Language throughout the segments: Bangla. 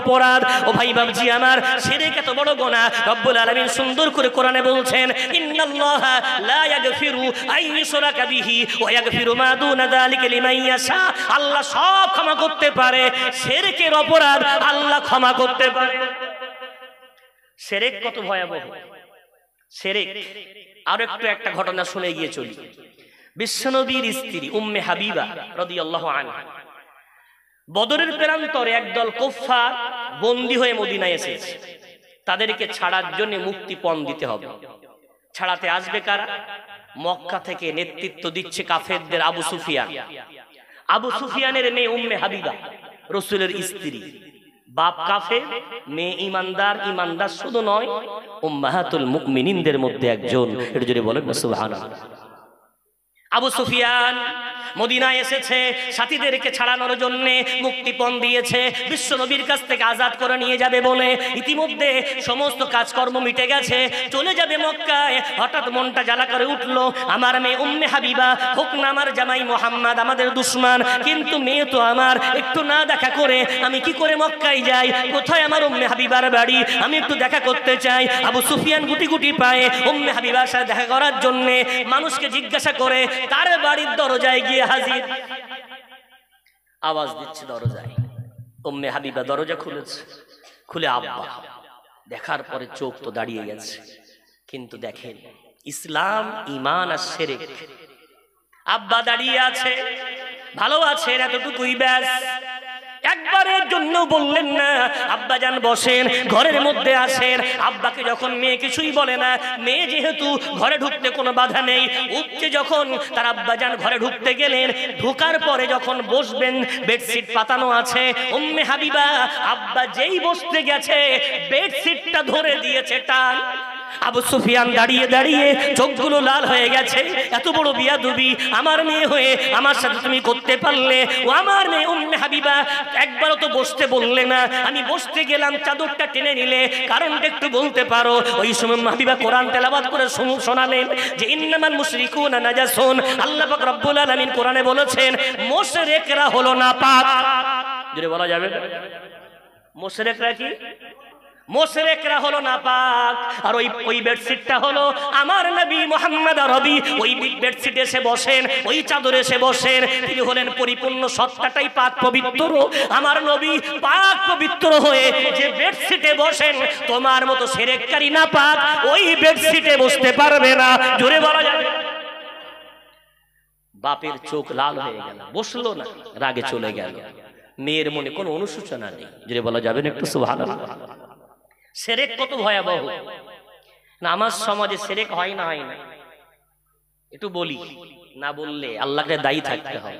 অপরাধ ও ভাই বাবজি আমার সেরেক এত বড় গোনা রব্বুল সুন্দর করে কোরআনে বলছেন আল্লাহ সব ক্ষমা করতে পারে সেরেকের অপরাধ আল্লাহ ক্ষমা করতে পারে সেরেক কত ভয়াবহ সেরেক আর একটু একটা ঘটনা শুনে গিয়ে চলি বিশ্বনবীর স্ত্রী উম্মে হাবিবা রদি আল্লাহ আনহা বদরের প্রান্তরে একদল কোফার বন্দী হয়ে মদিনায় এসেছে তাদেরকে ছাড়ার জন্য মুক্তিপণ দিতে হবে ছাড়াতে আসবে কারা মক্কা থেকে নেতৃত্ব দিচ্ছে কাফেরদের আবু সুফিয়ান আবু সুফিয়ানের মেয়ে উম্মে হাবিবা রসুলের স্ত্রী বাপ কাফে মেয়ে ইমানদার ইমানদার শুধু নয় ও উম্মাহাতুল মুকমিনিনদের মধ্যে একজন এটা যদি বলেন সুবহানাল্লাহ আবু সুফিয়ান মদিনায় এসেছে সাথীদেরকে ছাড়ানোর জন্যে মুক্তিপণ দিয়েছে বিশ্ব নবীর কাছ থেকে আজাদ করে নিয়ে যাবে বলে ইতিমধ্যে সমস্ত কাজকর্ম মিটে গেছে চলে যাবে মক্কায় হঠাৎ মনটা জ্বালা করে উঠলো আমার মেয়ে উম্মে হাবিবা হোক না আমার জামাই মোহাম্মদ আমাদের দুশ্মান কিন্তু মেয়ে তো আমার একটু না দেখা করে আমি কি করে মক্কায় যাই কোথায় আমার উম্মে হাবিবার বাড়ি আমি একটু দেখা করতে চাই আবু সুফিয়ান গুটি গুটি পায়ে উম্মে হাবিবার সাথে দেখা করার জন্যে মানুষকে জিজ্ঞাসা করে তার বাড়ির দরজায় গিয়ে আওয়াজ দিচ্ছে দরজায় ওম্মে হাবিবা দরজা খুলেছে খুলে আব্বা দেখার পরে চোখ তো দাঁড়িয়ে গেছে কিন্তু দেখেন ইসলাম ইমান আর সেরে আব্বা দাঁড়িয়ে আছে ভালো আছে এতটুকুই ব্যাস একবারের জন্য বললেন না আব্বা যান বসেন ঘরের মধ্যে আসেন আব্বাকে যখন মেয়ে কিছুই বলে না মেয়ে যেহেতু ঘরে ঢুকতে কোনো বাধা নেই উঠছে যখন তার আব্বা যান ঘরে ঢুকতে গেলেন ঢুকার পরে যখন বসবেন বেডশিট পাতানো আছে উম্মে হাবিবা আব্বা যেই বসতে গেছে বেডশিটটা ধরে দিয়েছে টান আবু সুফিয়ান দাঁড়িয়ে দাঁড়িয়ে চোখগুলো লাল হয়ে গেছে এত বড় বিয়া দুবি আমার মেয়ে হয়ে আমার সাথে তুমি করতে পারলে ও আমার মেয়ে উম্মে হাবিবা একবারও তো বসতে বললে না আমি বসতে গেলাম চাদরটা টেনে নিলে কারণটা একটু বলতে পারো ওই সময় হাবিবা কোরআন তেলাবাদ করে শোনালেন যে ইন্নামাল মুশরিকুন নাজাসুন আল্লাহ পাক রব্বুল আলামিন কোরআনে বলেছেন মুশরিকরা হলো না পাপ যদি বলা যাবে মুশরিকরা কি মোশরেকরা হলো না পাক আর ওই ওই বেডশিটটা হলো আমার নবী মোহাম্মদ আরবি ওই বেডশিটে এসে বসেন ওই চাদরে এসে বসেন তিনি হলেন পরিপূর্ণ সত্তাটাই পাক পবিত্র আমার নবী পাক পবিত্র হয়ে যে বেডশিটে বসেন তোমার মতো সেরেককারী না পাক ওই বেডশিটে বসতে পারবে না জোরে বলা যাবে বাপের চোখ লাল হয়ে গেল বসলো না রাগে চলে গেল মেয়ের মনে কোনো অনুশোচনা নেই জোরে বলা যাবে না একটু সুভান সেরেক কত ভয়াবহ না আমার সমাজে সেরেক হয় না হয় না একটু বলি না বললে আল্লাহকে দায়ী থাকতে হয়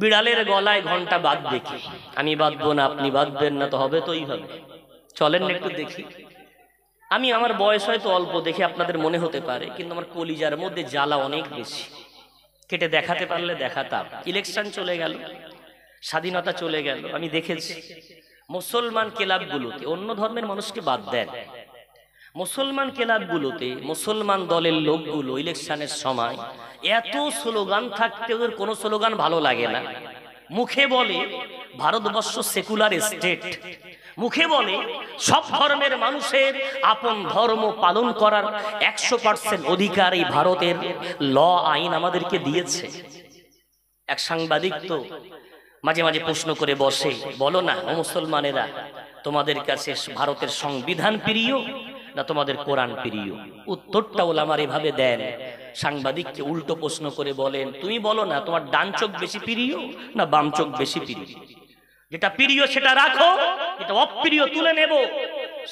বিড়ালের গলায় ঘন্টা বাদ দেখি আমি বাঁধবো না আপনি বাঁধবেন না তো হবে তোই হবে চলেন না একটু দেখি আমি আমার বয়স হয়তো অল্প দেখি আপনাদের মনে হতে পারে কিন্তু আমার কলিজার মধ্যে জ্বালা অনেক বেশি কেটে দেখাতে পারলে দেখাতাম ইলেকশন চলে গেল স্বাধীনতা চলে গেল আমি দেখেছি মুসলমান ক্লাবগুলোতে অন্য ধর্মের মানুষকে বাদ দেন মুসলমান ক্লাবগুলোতে মুসলমান দলের লোকগুলো ইলেকশনের সময় এত স্লোগান থাকতে ওদের কোনো স্লোগান ভালো লাগে না মুখে বলে ভারতবর্ষ সেকুলার স্টেট মুখে বলে সব ধর্মের মানুষের আপন ধর্ম পালন করার একশো পার্সেন্ট অধিকার এই ভারতের ল আইন আমাদেরকে দিয়েছে এক সাংবাদিক তো মাঝে মাঝে প্রশ্ন করে বসে বলো না ও মুসলমানেরা তোমাদের কাছে ভারতের সংবিধান প্রিয় না তোমাদের কোরআন প্রিয় উত্তরটা ওলামার এভাবে দেন সাংবাদিককে উল্টো প্রশ্ন করে বলেন তুমি বলো না তোমার ডান চোখ বেশি প্রিয় না বাম চোখ বেশি প্রিয় যেটা প্রিয় সেটা রাখো এটা অপ্রিয় তুলে নেব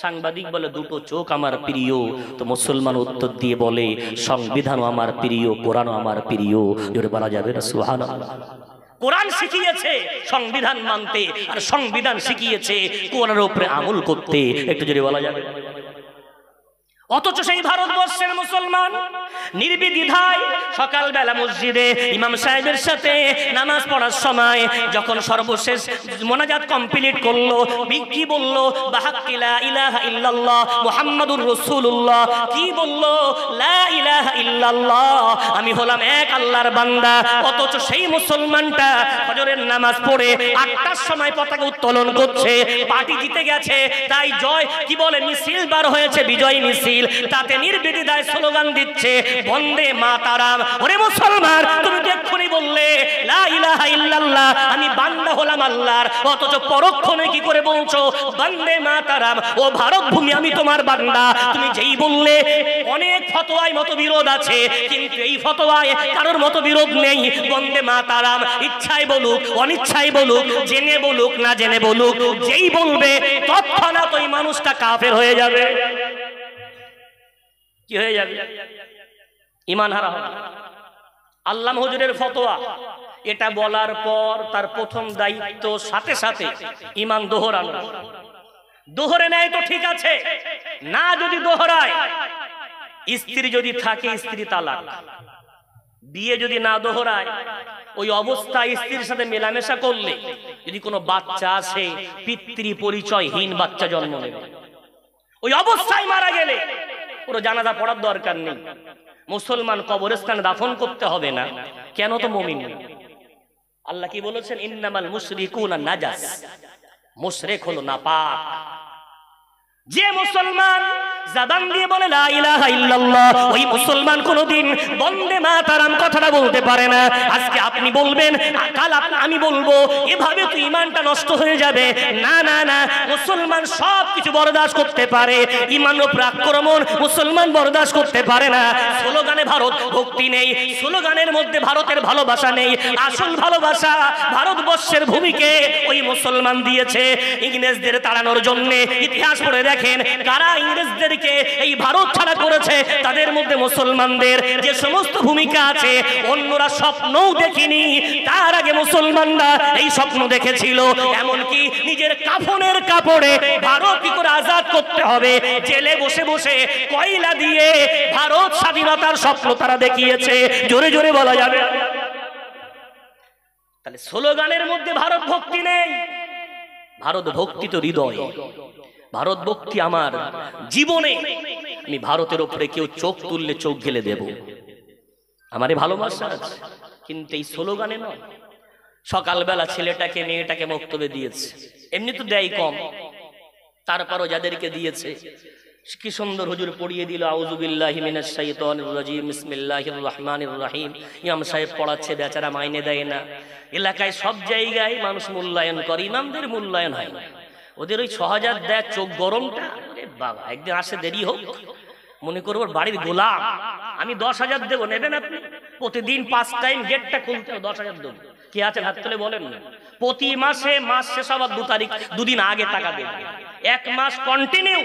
সাংবাদিক বলে দুটো চোখ আমার প্রিয় তো মুসলমান উত্তর দিয়ে বলে সংবিধানও আমার প্রিয় কোরআনও আমার প্রিয় জোরে বলা যাবে না সুহান কোরআন শিখিয়েছে সংবিধান মানতে আর সংবিধান শিখিয়েছে কোরআনের উপরে আমল করতে একটু যদি বলা যাবে অথচ সেই ভারতবর্ষের মুসলমান নির্বিধিধায় সকালবেলা মসজিদে ইমাম সাহেবের সাথে নামাজ পড়ার সময় যখন সর্বশেষ মোনাজাত কমপ্লিট করলো বিক্রি বললো বাহাকিলা ইলাহ ইল্লাল্লাহ মোহাম্মদুর রসুল্লাহ কি বললো লা ইলাহ ইল্লাল্লাহ আমি হলাম এক আল্লাহর বান্দা অথচ সেই মুসলমানটা হজরের নামাজ পড়ে আটটার সময় পতাকা উত্তোলন করছে পার্টি জিতে গেছে তাই জয় কি বলে মিছিল বার হয়েছে বিজয় মিছিল তাতে নির্বিধিদায় স্লোগান দিচ্ছে বন্দে মা তারাম ওরে মুসলমান তুমি তো এক্ষুনি বললে লা আমি বান্দা হলাম আল্লাহর অথচ পরক্ষণে কি করে বলছো বন্দে ও ভারত ভূমি আমি তোমার বান্দা তুমি যেই বললে অনেক ফতোয়ায় মতো বিরোধ আছে কিন্তু এই ফতোয়ায় কারোর মতো বিরোধ নেই বন্দে মা তারাম ইচ্ছায় বলুক অনিচ্ছায় বলুক জেনে বলুক না জেনে বলুক যেই বলবে তৎক্ষণাৎ ওই মানুষটা কাফের হয়ে যাবে কি হয়ে যাবে ইমান হারা হবে আল্লাহ হজুরের ফতোয়া এটা বলার পর তার প্রথম দায়িত্ব সাথে সাথে ইমান দোহরানো দোহরে নেয় তো ঠিক আছে না যদি দোহরায় স্ত্রী যদি থাকে স্ত্রী তালাক বিয়ে যদি না দোহরায় ওই অবস্থা স্ত্রীর সাথে মেলামেশা করলে যদি কোনো বাচ্চা আসে পিতৃ পরিচয়হীন বাচ্চা জন্ম নেবে ওই অবস্থায় মারা গেলে পুরো জানাজা পড়ার দরকার নেই মুসলমান কবরস্থানে দাফন করতে হবে না কেন তো মমিন আল্লাহ কি বলেছেন ইন্নামাল মুশরিকুনা নাজাস মুশরিক হলো নাপাক যে মুসলমান জাবান দিয়ে বলে লা ওই মুসলমান কোনোদিন বন্দে মাতারাম কথাটা বলতে পারে না আজকে আপনি বলবেন কাল আমি বলবো এভাবে তো ইমানটা নষ্ট হয়ে যাবে না না না মুসলমান সব কিছু বরদাস করতে পারে ইমান ও প্রাক্রমণ মুসলমান বরদাস করতে পারে না স্লোগানে ভারত ভক্তি নেই স্লোগানের মধ্যে ভারতের ভালোবাসা নেই আসল ভালোবাসা ভারতবর্ষের ভূমিকে ওই মুসলমান দিয়েছে ইংরেজদের তাড়ানোর জন্যে ইতিহাস পড়ে দেখ দেখেন কারা ইংরেজদেরকে এই ভারত ছাড়া করেছে তাদের মধ্যে মুসলমানদের যে সমস্ত ভূমিকা আছে অন্যরা স্বপ্নও দেখিনি তার আগে মুসলমানরা এই স্বপ্ন দেখেছিল এমনকি নিজের কাফনের কাপড়ে ভারত কি করে আজাদ করতে হবে জেলে বসে বসে কয়লা দিয়ে ভারত স্বাধীনতার স্বপ্ন তারা দেখিয়েছে জোরে জোরে বলা যাবে তাহলে স্লোগানের মধ্যে ভারত ভক্তি নেই ভারত ভক্তি তো হৃদয় ভারত ভক্তি আমার জীবনে আমি ভারতের ওপরে কেউ চোখ তুললে চোখ গেলে দেব আমারে ভালোবাসা আছে কিন্তু এই স্লোগানে নয় সকালবেলা ছেলেটাকে মেয়েটাকে বক্তব্য দিয়েছে এমনি তো দেয় কম তারপরও যাদেরকে দিয়েছে কি সুন্দর হুজুর পড়িয়ে দিল আউজুবিল্লাহ সাহেব পড়াচ্ছে বেচারা মাইনে দেয় না এলাকায় সব জায়গায় মানুষ মূল্যায়ন করে ইমামদের মূল্যায়ন হয় না ওদের ওই ছ হাজার দেয় চোখ গরমটা বাবা একদিন আসে দেরি হোক মনে করবো বাড়ির গোলাম আমি দশ হাজার দেবো নেবেন আপনি প্রতিদিন পাঁচ টাইম গেটটা খুলতে দশ হাজার দেবো কে আছে হাত তুলে বলেন না প্রতি মাসে মাস শেষ হবার দু তারিখ দুদিন আগে টাকা দেবে এক মাস কন্টিনিউ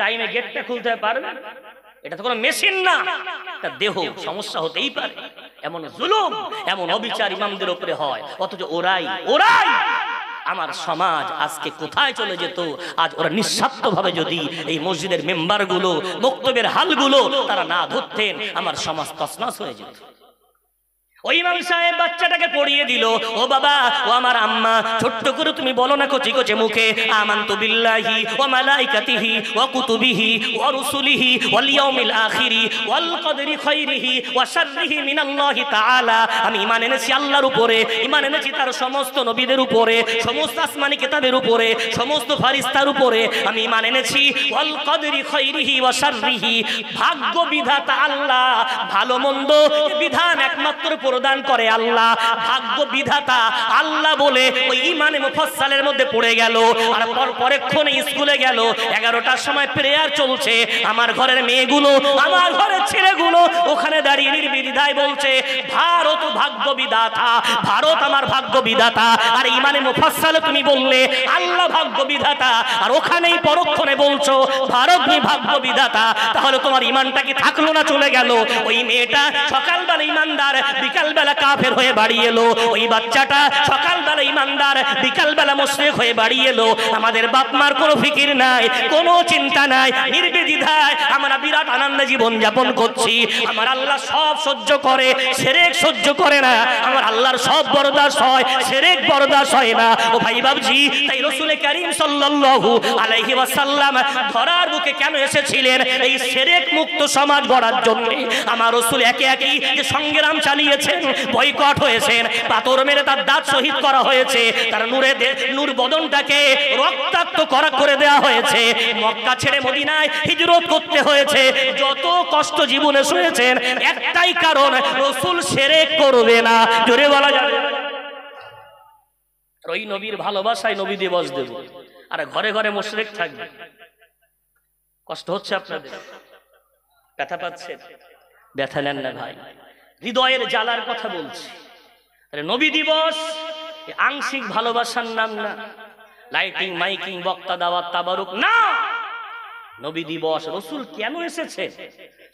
টাইমে গেটটা খুলতে পারবে এটা তো কোনো মেশিন না তা দেহ সমস্যা হতেই পারে এমন জুলুম এমন অবিচার ইমামদের উপরে হয় অথচ ওরাই ওরাই আমার সমাজ আজকে কোথায় চলে যেত আজ ওরা ভাবে যদি এই মসজিদের মেম্বার গুলো বক্তব্যের হালগুলো তারা না ধরতেন আমার সমাজ তসনাস হয়ে যেত ওই ইমাম সাহেব বাচ্চাটাকে পড়িয়ে দিল ও বাবা ও আমার আম্মা ছোট্ট করে তুমি বলো না কচি কচে মুখে আমান্ত বিল্লাহি ও মালাইকাতিহি ও কুতুবিহি ও রুসুলিহি ওয়াল ইয়াউমিল আখিরি ওয়াল কদরি খাইরিহি ওয়া শাররিহি মিনাল্লাহি তাআলা আমি ঈমান এনেছি আল্লাহর উপরে ঈমান এনেছি তার সমস্ত নবীদের উপরে সমস্ত আসমানি কিতাবের উপরে সমস্ত ফারিস্তার উপরে আমি ঈমান এনেছি ওয়াল কদরি খাইরিহি ওয়া শাররিহি ভাগ্য বিধাতা আল্লাহ ভালো মন্দ বিধান একমাত্র প্রদান করে আল্লাহ ভাগ্য বিধাতা আল্লাহ বলে ওই ইমানে মুফাসালের মধ্যে পড়ে গেল আর পর পরক্ষণে স্কুলে গেল এগারোটার সময় প্রেয়ার চলছে আমার ঘরের মেয়েগুলো আমার ঘরের ছেলেগুলো ওখানে দাঁড়িয়ে নির্বিধায় বলছে ভারত ভাগ্য বিধাতা ভারত আমার ভাগ্য বিধাতা আর ইমানে মুফাসালে তুমি বললে আল্লাহ ভাগ্য বিধাতা আর ওখানেই পরক্ষণে বলছো ভারত নি ভাগ্য বিধাতা তাহলে তোমার ইমানটা কি থাকলো না চলে গেল ওই মেয়েটা সকালবেলা ইমানদার বিকাল বিকালবেলা কাফের হয়ে বাড়ি এলো ওই বাচ্চাটা সকালবেলা ইমানদার বিকালবেলা মুসলিক হয়ে বাড়ি এলো আমাদের বাপ মার কোনো ফিকির নাই কোনো চিন্তা নাই নির্বিধিধায় আমরা বিরাট আনন্দে জীবন যাপন করছি আমার আল্লাহ সব সহ্য করে সেরেক সহ্য করে না আমার আল্লাহর সব বরদাস হয় সেরেক বরদাস হয় না ও ভাই বাবজি তাই রসুলের করিম সাল্লাল্লাহু আলাইহি ওয়াসাল্লাম ধরার বুকে কেন এসেছিলেন এই সেরেক মুক্ত সমাজ গড়ার জন্য আমার রসুল একে একই যে সংগ্রাম চালিয়েছে দিয়েছেন বয়কট হয়েছেন পাথর মেরে তার দাঁত শহীদ করা হয়েছে তার নূরে নূর বদনটাকে রক্তাক্ত করা করে দেয়া হয়েছে মক্কা ছেড়ে মদিনায় হিজরত করতে হয়েছে যত কষ্ট জীবনে শুয়েছেন একটাই কারণ রসুল সেরে করবে না জোরে বলা যাবে ওই নবীর ভালোবাসায় নবী দিবস দেব আর ঘরে ঘরে মোশরেক থাকবে কষ্ট হচ্ছে আপনাদের ব্যথা পাচ্ছে ব্যথা নেন না ভাই হৃদয়ের জ্বালার কথা বলছি নবী দিবস আংশিক ভালোবাসার নাম না লাইটিং মাইকিং বক্তা দাওয়া তাবারুক না নবী দিবস রসুল কেন এসেছে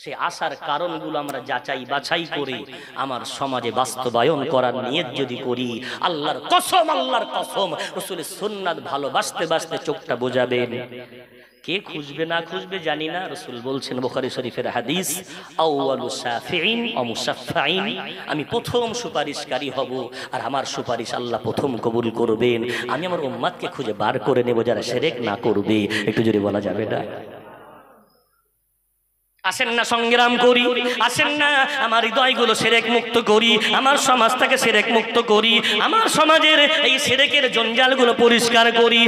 সে আসার কারণগুলো আমরা যাচাই বাছাই করে আমার সমাজে বাস্তবায়ন করার নিয়ে যদি করি আল্লাহর কসম আল্লাহর কসম রসুলের সুন্নাত ভালোবাসতে বাসতে চোখটা বোঝাবেন কে খুঁজবে না খুঁজবে জানি না রসুল বলছেন বোখারি শরীফের হাদিস আমি প্রথম সুপারিশকারী হব আর আমার সুপারিশ আল্লাহ প্রথম কবুল করবেন আমি আমার উম্মাদকে খুঁজে বার করে নেব যারা সেরেক না করবে একটু জোরে বলা যাবে না আসেন না সংগ্রাম করি আসেন না আমার হৃদয়গুলো সেরেক মুক্ত করি আমার সমাজটাকে সেরেক মুক্ত করি আমার সমাজের এই সেরেকের জঞ্জালগুলো পরিষ্কার করি